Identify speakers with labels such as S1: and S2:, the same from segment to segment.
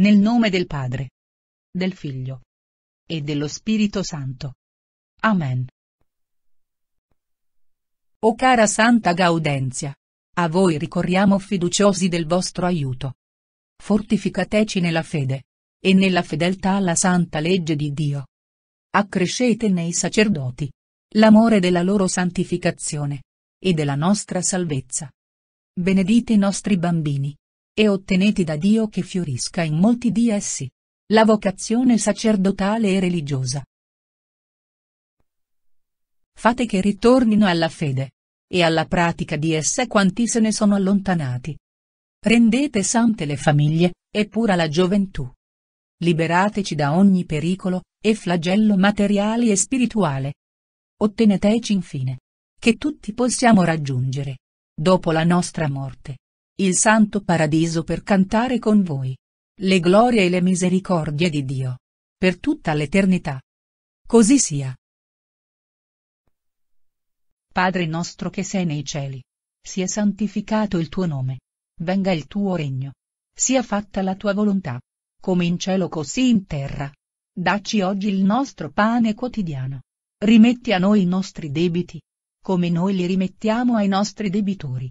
S1: Nel nome del Padre, del Figlio e dello Spirito Santo. Amen. O cara Santa Gaudenzia, a voi ricorriamo fiduciosi del vostro aiuto. Fortificateci nella fede e nella fedeltà alla santa legge di Dio. Accrescete nei sacerdoti l'amore della loro santificazione e della nostra salvezza. Benedite i nostri bambini, e ottenete da Dio che fiorisca in molti di essi. La vocazione sacerdotale e religiosa. Fate che ritornino alla fede e alla pratica di essa quanti se ne sono allontanati. Rendete sante le famiglie, e pura la gioventù. Liberateci da ogni pericolo, e flagello materiale e spirituale. Otteneteci infine. Che tutti possiamo raggiungere. Dopo la nostra morte il santo paradiso per cantare con voi. Le glorie e le misericordie di Dio. Per tutta l'eternità. Così sia. Padre nostro che sei nei cieli. Sia santificato il tuo nome. Venga il tuo regno. Sia fatta la tua volontà. Come in cielo così in terra. Dacci oggi il nostro pane quotidiano. Rimetti a noi i nostri debiti. Come noi li rimettiamo ai nostri debitori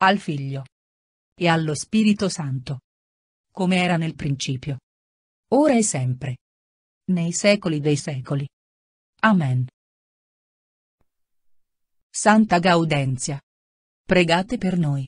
S1: al Figlio e allo Spirito Santo, come era nel principio, ora e sempre, nei secoli dei secoli. Amen. Santa Gaudenzia. Pregate per noi.